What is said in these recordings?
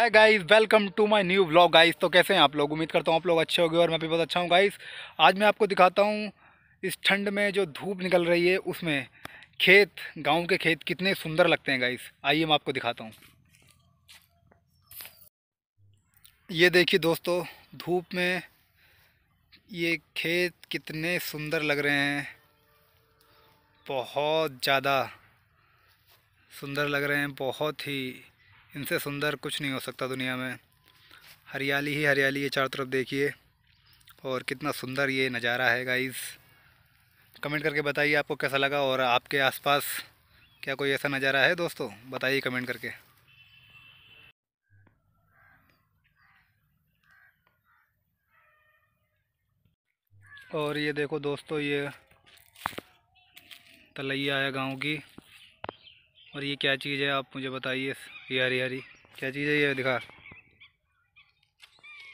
है guys welcome to my new vlog guys तो कैसे हैं आप लोग उम्मीद करता हूँ आप लोग अच्छे होंगे और मैं भी बहुत अच्छा हूँ गाइस आज मैं आपको दिखाता हूँ इस ठंड में जो धूप निकल रही है उसमें खेत गांव के खेत कितने सुंदर लगते हैं गाइस आइए मैं आपको दिखाता हूँ ये देखिए दोस्तों धूप में ये खेत कितने सुंदर लग रहे हैं बहुत ज़्यादा सुंदर लग रहे हैं बहुत ही इनसे सुंदर कुछ नहीं हो सकता दुनिया में हरियाली ही हरियाली है चारों तरफ देखिए और कितना सुंदर ये नज़ारा है गाइस कमेंट करके बताइए आपको कैसा लगा और आपके आसपास क्या कोई ऐसा नज़ारा है दोस्तों बताइए कमेंट करके और ये देखो दोस्तों ये तलैया है गांव की और ये क्या चीज़ है आप मुझे बताइए ये हरी हरी क्या चीज़ है ये दिखा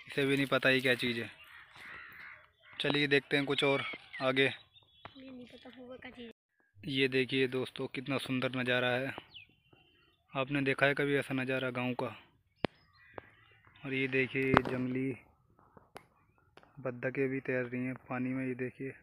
इसे भी नहीं पता ये क्या चीज़ है चलिए देखते हैं कुछ और आगे ये देखिए दोस्तों कितना सुंदर नज़ारा है आपने देखा है कभी ऐसा नज़ारा गांव का और ये देखिए जंगली बदखे भी तैर रही हैं पानी में ये देखिए